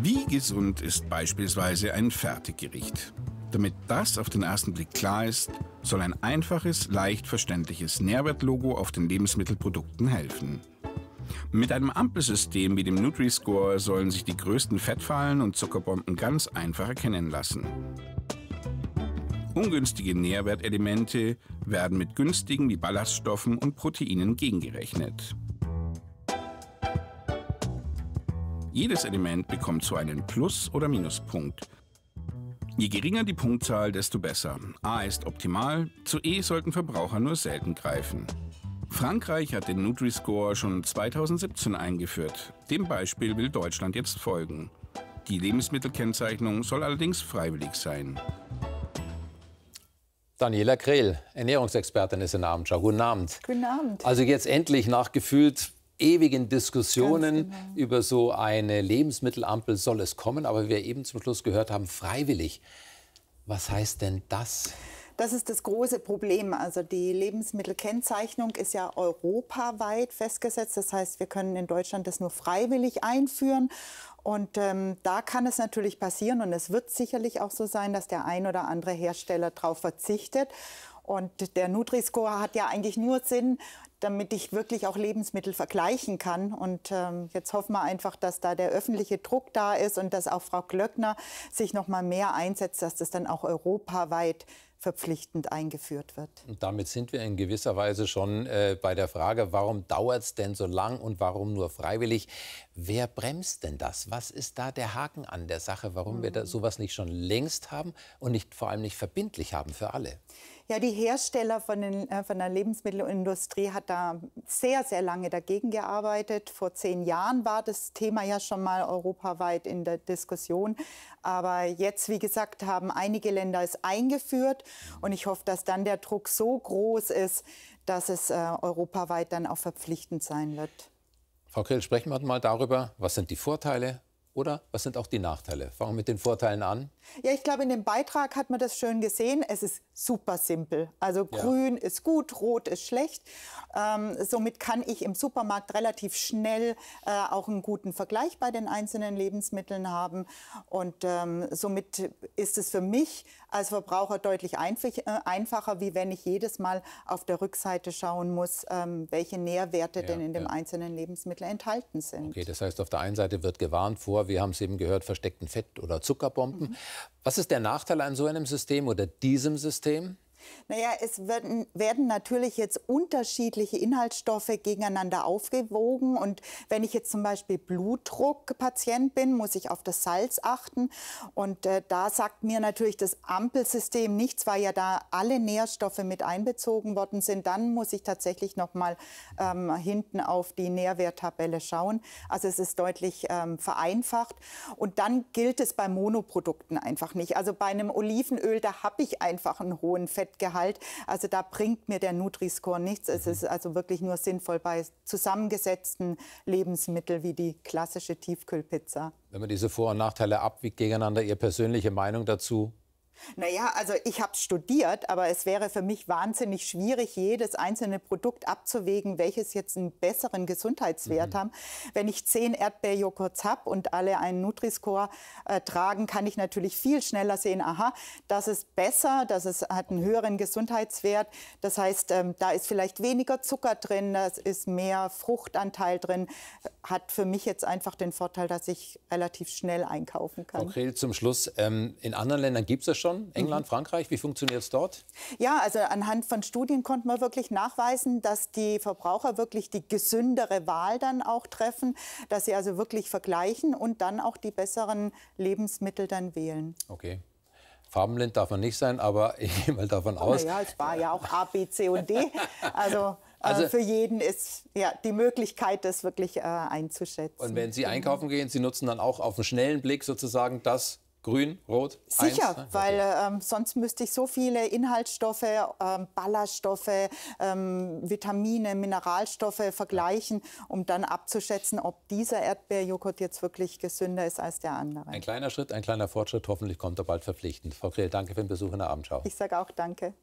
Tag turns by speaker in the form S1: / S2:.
S1: Wie gesund ist beispielsweise ein Fertiggericht? Damit das auf den ersten Blick klar ist, soll ein einfaches, leicht verständliches Nährwertlogo auf den Lebensmittelprodukten helfen. Mit einem Ampelsystem wie dem Nutri-Score sollen sich die größten Fettfallen und Zuckerbomben ganz einfach erkennen lassen. Ungünstige Nährwertelemente werden mit günstigen wie Ballaststoffen und Proteinen gegengerechnet. Jedes Element bekommt so einen Plus- oder Minuspunkt. Je geringer die Punktzahl, desto besser. A ist optimal, zu E sollten Verbraucher nur selten greifen. Frankreich hat den Nutri-Score schon 2017 eingeführt. Dem Beispiel will Deutschland jetzt folgen. Die Lebensmittelkennzeichnung soll allerdings freiwillig sein.
S2: Daniela Krehl, Ernährungsexpertin, ist in Abend. Schau, guten Abend. Guten Abend. Also jetzt endlich nachgefühlt ewigen Diskussionen genau. über so eine Lebensmittelampel soll es kommen, aber wie wir eben zum Schluss gehört haben, freiwillig. Was heißt denn das?
S3: Das ist das große Problem. Also die Lebensmittelkennzeichnung ist ja europaweit festgesetzt. Das heißt, wir können in Deutschland das nur freiwillig einführen. Und ähm, da kann es natürlich passieren und es wird sicherlich auch so sein, dass der ein oder andere Hersteller darauf verzichtet. Und der Nutri-Score hat ja eigentlich nur Sinn, damit ich wirklich auch Lebensmittel vergleichen kann. Und ähm, jetzt hoffen wir einfach, dass da der öffentliche Druck da ist und dass auch Frau Glöckner sich noch mal mehr einsetzt, dass das dann auch europaweit verpflichtend eingeführt wird.
S2: Und damit sind wir in gewisser Weise schon äh, bei der Frage, warum dauert es denn so lang und warum nur freiwillig? Wer bremst denn das? Was ist da der Haken an der Sache, warum mhm. wir da mhm. sowas nicht schon längst haben und nicht, vor allem nicht verbindlich haben für alle?
S3: Ja, die Hersteller von, den, äh, von, der Lebensmittelindustrie hat da sehr, sehr lange dagegen gearbeitet. Vor zehn Jahren war das Thema ja schon mal europaweit in der Diskussion. Aber jetzt, wie gesagt, haben einige Länder es eingeführt. Und ich hoffe, dass dann der Druck so groß ist, dass es äh, europaweit dann auch verpflichtend sein wird.
S2: Frau Krill, sprechen wir mal darüber, was sind die Vorteile oder was sind auch die Nachteile? Fangen wir mit den Vorteilen an.
S3: Ja, ich glaube, in dem Beitrag hat man das schön gesehen. Es ist super simpel. Also ja. grün ist gut, rot ist schlecht. Ähm, somit kann ich im Supermarkt relativ schnell äh, auch einen guten Vergleich bei den einzelnen Lebensmitteln haben. Und ähm, somit ist es für mich als Verbraucher deutlich einf äh, einfacher, wie wenn ich jedes Mal auf der Rückseite schauen muss, ähm, welche Nährwerte ja, denn in dem ja. einzelnen Lebensmittel enthalten sind.
S2: Okay, das heißt, auf der einen Seite wird gewarnt vor, wir haben es eben gehört, versteckten Fett- oder Zuckerbomben. Mhm. Was ist der Nachteil an so einem System oder diesem System?
S3: Naja, es werden, werden, natürlich jetzt unterschiedliche Inhaltsstoffe gegeneinander aufgewogen. Und wenn ich jetzt zum Beispiel Blutdruckpatient bin, muss ich auf das Salz achten. Und äh, da sagt mir natürlich das Ampelsystem nichts, weil ja da alle Nährstoffe mit einbezogen worden sind. Dann muss ich tatsächlich nochmal ähm, hinten auf die Nährwerttabelle schauen. Also es ist deutlich ähm, vereinfacht. Und dann gilt es bei Monoprodukten einfach nicht. Also bei einem Olivenöl, da habe ich einfach einen hohen Fett. Fettgehalt. Also da bringt mir der Nutri-Score nichts. Es mhm. ist also wirklich nur sinnvoll bei zusammengesetzten Lebensmitteln wie die klassische Tiefkühlpizza.
S2: Wenn man diese Vor- und Nachteile abwiegt gegeneinander, Ihre persönliche Meinung dazu,
S3: naja, also ich habe studiert, aber es wäre für mich wahnsinnig schwierig, jedes einzelne Produkt abzuwägen, welches jetzt einen besseren Gesundheitswert mhm. haben. Wenn ich zehn Erdbeerjoghurts habe und alle einen Nutri-Score äh, tragen, kann ich natürlich viel schneller sehen, aha, das ist besser, das ist, hat einen höheren Gesundheitswert. Das heißt, ähm, da ist vielleicht weniger Zucker drin, da ist mehr Fruchtanteil drin. Hat für mich jetzt einfach den Vorteil, dass ich relativ schnell einkaufen kann.
S2: Konkret zum Schluss, ähm, in anderen Ländern gibt es das schon schon? Mhm. England, mhm. Frankreich, wie funktioniert es dort?
S3: Ja, also anhand von Studien konnte man wirklich nachweisen, dass die Verbraucher wirklich die gesündere Wahl dann auch treffen, dass sie also wirklich vergleichen und dann auch die besseren Lebensmittel dann wählen.
S2: Okay. Farbenblind darf man nicht sein, aber ich gehe mal davon aus. Ja,
S3: es war ja auch A, B, C und D. Also, äh, also für jeden ist ja die Möglichkeit, das wirklich äh, einzuschätzen.
S2: Und wenn Sie genau. einkaufen gehen, Sie nutzen dann auch auf einen schnellen Blick sozusagen das, Grün, Rot? Sicher, eins, ne? weil
S3: ähm, sonst müsste ich so viele Inhaltsstoffe, ähm, Ballaststoffe, ähm, Vitamine, Mineralstoffe vergleichen, um dann abzuschätzen, ob dieser Erdbeerjoghurt jetzt wirklich gesünder ist als der andere.
S2: Ein kleiner Schritt, ein kleiner Fortschritt. Hoffentlich kommt er bald verpflichtend. Frau Krehl, danke für den Besuch in der Abendschau.
S3: Ich sage auch danke.